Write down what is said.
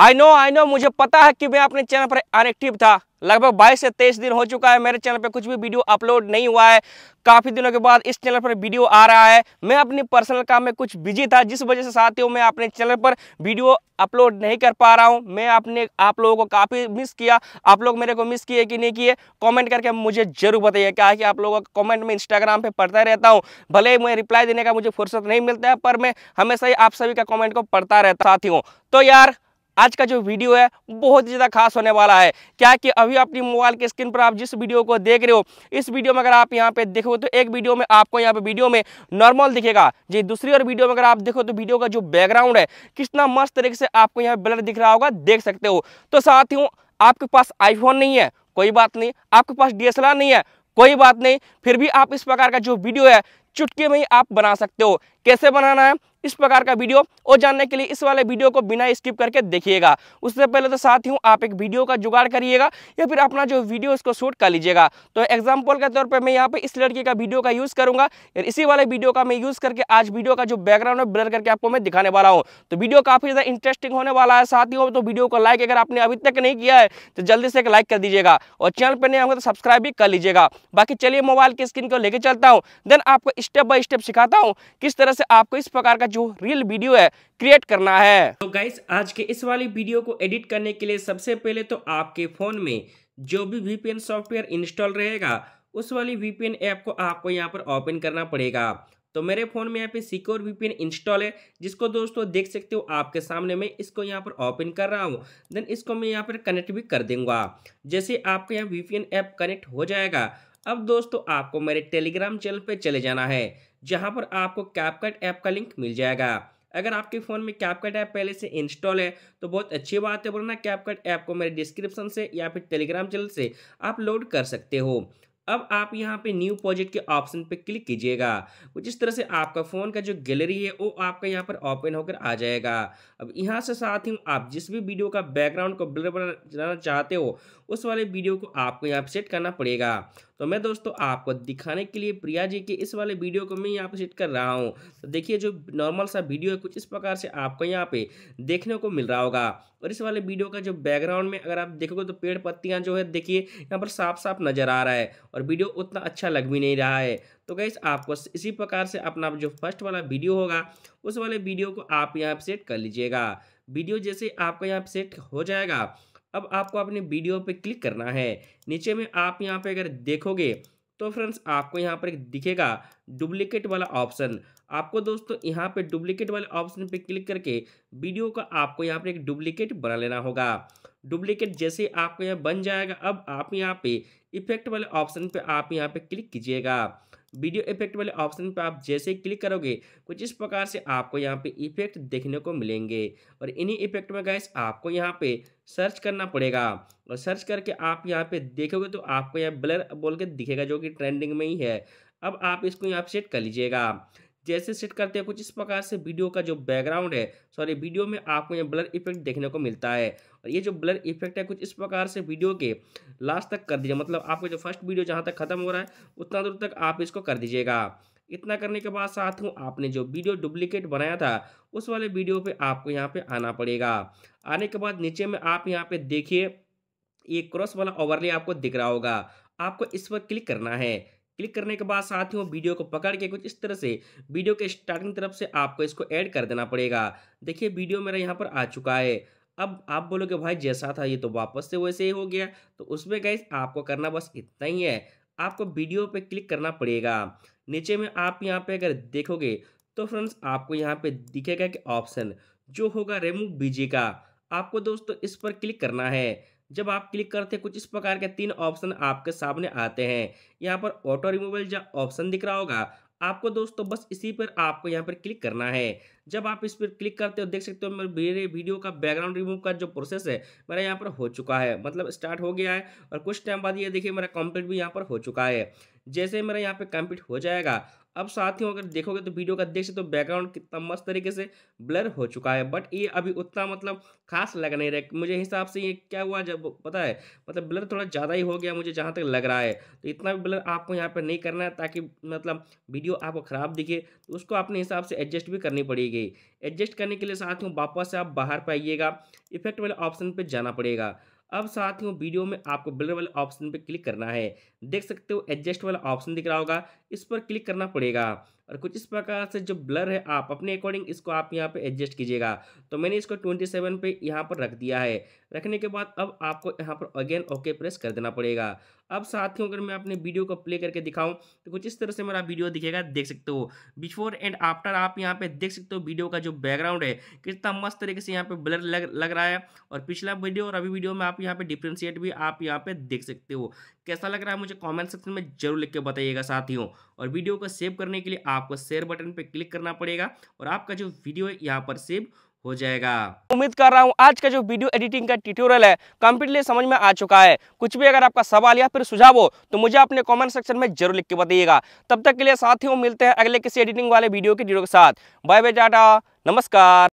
I know I know मुझे पता है कि मैं अपने चैनल पर अनएक्टिव था लगभग 22 से 23 दिन हो चुका है मेरे चैनल पर कुछ भी वीडियो अपलोड नहीं हुआ है काफ़ी दिनों के बाद इस चैनल पर वीडियो आ रहा है मैं अपनी पर्सनल काम में कुछ बिजी था जिस वजह से साथियों मैं अपने चैनल पर वीडियो अपलोड नहीं कर पा रहा हूँ मैं अपने आप लोगों को काफ़ी मिस किया आप लोग मेरे को मिस किए कि नहीं किए कॉमेंट करके मुझे जरूर बताइए क्या है कि आप लोगों का कॉमेंट में इंस्टाग्राम पर पढ़ता रहता हूँ भले ही मैं रिप्लाई देने का मुझे फुर्सत नहीं मिलता है पर मैं हमेशा ही आप सभी का कॉमेंट को पढ़ता रहता साथियों तो यार आज का जो वीडियो है बहुत ही ज़्यादा खास होने वाला है क्या कि अभी अपनी मोबाइल के स्क्रीन पर आप जिस वीडियो को देख रहे हो इस वीडियो में अगर आप यहाँ पे देखो तो एक वीडियो में आपको यहाँ पे वीडियो में नॉर्मल दिखेगा जी दूसरी और वीडियो में अगर आप देखो तो वीडियो का जो बैकग्राउंड है कितना मस्त तरीके से आपको यहाँ ब्लर दिख रहा होगा देख सकते हो तो साथियों आपके पास आईफोन नहीं है कोई बात नहीं आपके पास डी नहीं है कोई बात नहीं फिर भी आप इस प्रकार का जो वीडियो है चुटके में ही आप बना सकते हो कैसे बनाना है इस प्रकार का वीडियो और जानने के लिए इस वाले वीडियो को बिना स्किप करके देखिएगा उससे पहले तो साथ ही आप एक वीडियो का जुगाड़ करिएगा या फिर अपना जो वीडियो उसको शूट कर लीजिएगा तो एग्जाम्पल के तौर पर मैं यहाँ पर इस लड़की का वीडियो का यूज़ करूँगा इसी वाले वीडियो का मैं यूज़ करके आज वीडियो का जो बैकग्राउंड है ब्लर करके आपको मैं दिखाने वाला हूँ तो वीडियो काफ़ी ज़्यादा इंटरेस्टिंग होने वाला है साथ ही तो वीडियो को लाइक अगर आपने अभी तक नहीं किया है तो जल्दी से एक लाइक कर दीजिएगा और चैनल पर नहीं आऊंगा तो सब्सक्राइब भी कर लीजिएगा बाकी चलिए मोबाइल की स्क्रीन को लेकर चलता हूँ देन आपको स्टेप बाय स्टेप सिखाता हूँ किस तरह से आपको इस प्रकार का जो रियल वीडियो है क्रिएट करना है तो गाइस आज के इस वाली वीडियो को एडिट करने के लिए सबसे पहले तो आपके फ़ोन में जो भी वीपीएन सॉफ्टवेयर इंस्टॉल रहेगा उस वाली वीपीएन ऐप को आपको यहाँ पर ओपन करना पड़ेगा तो मेरे फ़ोन में यहाँ पे सिक्योर वीपीएन इंस्टॉल है जिसको दोस्तों देख सकते हो आपके सामने मैं इसको यहाँ पर ओपन कर रहा हूँ देन इसको मैं यहाँ पर कनेक्ट भी कर दूंगा जैसे आपके यहाँ वीपीएन ऐप कनेक्ट हो जाएगा अब दोस्तों आपको मेरे टेलीग्राम चैनल पे चले जाना है जहाँ पर आपको कैपकट ऐप का लिंक मिल जाएगा अगर आपके फ़ोन में कैपकट ऐप पहले से इंस्टॉल है तो बहुत अच्छी बात है वरना कैपकट ऐप को मेरे डिस्क्रिप्शन से या फिर टेलीग्राम चैनल से आप लोड कर सकते हो अब आप यहाँ पे न्यू प्रोजेक्ट के ऑप्शन पे क्लिक कीजिएगा कुछ इस तरह से आपका फ़ोन का जो गैलरी है वो आपका यहाँ पर ओपन होकर आ जाएगा अब यहाँ से साथ ही आप जिस भी वीडियो का बैकग्राउंड को ब्लर बनाना चाहते हो उस वाले वीडियो को आपको यहाँ पर सेट करना पड़ेगा तो मैं दोस्तों आपको दिखाने के लिए प्रिया जी के इस वाले वीडियो को मैं यहाँ पर सेट कर रहा हूँ तो देखिए जो नॉर्मल सा वीडियो है कुछ इस प्रकार से आपको यहाँ पे देखने को मिल रहा होगा और इस वाले वीडियो का जो बैकग्राउंड में अगर आप देखोगे तो पेड़ पत्तियाँ जो है देखिए यहाँ पर साफ साफ नज़र आ रहा है और वीडियो उतना अच्छा लग भी नहीं रहा है तो गैस आपको इसी प्रकार से अपना जो फर्स्ट वाला वीडियो होगा उस वाले वीडियो को आप यहाँ पर सेट कर लीजिएगा वीडियो जैसे आपका यहाँ पर सेट हो जाएगा अब आपको अपने वीडियो पे क्लिक करना है नीचे में आप यहाँ पे अगर देखोगे तो फ्रेंड्स आपको यहाँ पर दिखेगा डुप्लीकेट वाला ऑप्शन आपको दोस्तों यहाँ पे डुप्लीकेट वाले ऑप्शन पे क्लिक करके वीडियो का आपको यहाँ पर एक डुप्लीकेट बना लेना होगा डुप्लीकेट जैसे आपको यहाँ बन जाएगा अब आप यहाँ पे इफेक्ट वाले ऑप्शन पे आप यहाँ पे क्लिक कीजिएगा वीडियो इफेक्ट वाले ऑप्शन पर आप जैसे क्लिक करोगे कुछ इस प्रकार से आपको यहाँ पे इफेक्ट देखने को मिलेंगे और इन्हीं इफेक्ट में गैस आपको यहाँ पे सर्च करना पड़ेगा और सर्च करके आप यहाँ पे देखोगे तो आपको यहाँ ब्लर बोल के दिखेगा जो कि ट्रेंडिंग में ही है अब आप इसको यहाँ पर सेट कर लीजिएगा जैसे सेट करते हैं कुछ इस प्रकार से वीडियो का जो बैकग्राउंड है सॉरी वीडियो में आपको यहाँ ब्लर इफेक्ट देखने को मिलता है और ये जो ब्लर इफेक्ट है कुछ इस प्रकार से वीडियो के लास्ट तक कर दीजिए मतलब आपका जो फर्स्ट वीडियो जहाँ तक खत्म हो रहा है उतना दूर तक आप इसको कर दीजिएगा इतना करने के बाद साथियों आपने जो वीडियो डुप्लीकेट बनाया था उस वाले वीडियो पे आपको यहाँ पे आना पड़ेगा आने के बाद नीचे में आप यहाँ पे देखिए ये क्रॉस वाला ओवरले आपको दिख रहा होगा आपको इस पर क्लिक करना है क्लिक करने के बाद साथियों वीडियो को पकड़ के कुछ इस तरह से वीडियो के स्टार्टिंग तरफ से आपको इसको ऐड कर देना पड़ेगा देखिए वीडियो मेरा यहाँ पर आ चुका है अब आप बोलोगे भाई जैसा था ये तो वापस से वैसे ही हो गया तो उसमें गए आपको करना बस इतना ही है आपको वीडियो पे क्लिक करना पड़ेगा नीचे में आप यहाँ पे अगर देखोगे तो फ्रेंड्स आपको यहाँ पे दिखेगा कि ऑप्शन जो होगा रिमूव बीजे का आपको दोस्तों इस पर क्लिक करना है जब आप क्लिक करते हैं कुछ इस प्रकार के तीन ऑप्शन आपके सामने आते हैं यहाँ पर ऑटो रिमूवल जो ऑप्शन दिख रहा होगा आपको दोस्तों बस इसी पर आपको यहाँ पर क्लिक करना है जब आप इस पर क्लिक करते हो देख सकते हो मेरे वीडियो का बैकग्राउंड रिमूव का जो प्रोसेस है मेरा यहाँ पर हो चुका है मतलब स्टार्ट हो गया है और कुछ टाइम बाद ये देखिए मेरा कंप्लीट भी यहाँ पर हो चुका है जैसे मेरा यहाँ पे कंप्लीट हो जाएगा अब साथियों अगर देखोगे तो वीडियो का देख सकते हो तो बैकग्राउंड कितना मस्त तरीके से ब्लर हो चुका है बट ये अभी उतना मतलब खास लग नहीं रहा मुझे हिसाब से ये क्या हुआ जब पता है मतलब ब्लर थोड़ा ज़्यादा ही हो गया मुझे जहाँ तक लग रहा है तो इतना भी ब्लर आपको यहाँ पर नहीं करना है ताकि मतलब वीडियो आपको ख़राब दिखे तो उसको अपने हिसाब से एडजस्ट भी करनी पड़ेगी एडजस्ट करने के लिए साथियों वापस से आप बाहर पर आइएगा इफेक्ट वाले ऑप्शन पर जाना पड़ेगा अब साथियों वीडियो में आपको ब्लर वाले ऑप्शन पर क्लिक करना है देख सकते हो एडजस्ट वाला ऑप्शन दिख रहा होगा इस पर क्लिक करना पड़ेगा और कुछ इस प्रकार से जो ब्लर है आप अपने अकॉर्डिंग इसको आप यहाँ पे एडजस्ट कीजिएगा तो मैंने इसको 27 पे यहाँ पर रख दिया है रखने के बाद अब आपको यहाँ पर अगेन ओके प्रेस कर देना पड़ेगा अब साथियों अगर मैं अपने वीडियो को प्ले करके दिखाऊं तो कुछ इस तरह से मेरा वीडियो दिखेगा देख सकते हो बिफोर एंड आफ्टर आप यहाँ पर देख सकते हो वीडियो का जो बैकग्राउंड है कितना मस्त तरीके से यहाँ पर ब्लर लग लग रहा है और पिछला वीडियो और अभी वीडियो में आप यहाँ पर डिफ्रेंशिएट भी आप यहाँ पर देख सकते हो कैसा लग रहा है मुझे कॉमेंट सेक्शन में जरूर लिख के बताइएगा साथियों और वीडियो को सेव करने के लिए आपको शेयर बटन पर क्लिक करना पड़ेगा और आपका जो वीडियो है यहाँ पर सेव हो जाएगा उम्मीद कर रहा हूँ आज का जो वीडियो एडिटिंग का ट्यूटोरियल है कम्प्लीटली समझ में आ चुका है कुछ भी अगर आपका सवाल या फिर सुझाव हो तो मुझे अपने कमेंट सेक्शन में जरूर लिख के बताइएगा तब तक के लिए साथियों मिलते हैं अगले किसी एडिटिंग वाले वीडियो के वीडियो के साथ बाय बाय टाटा नमस्कार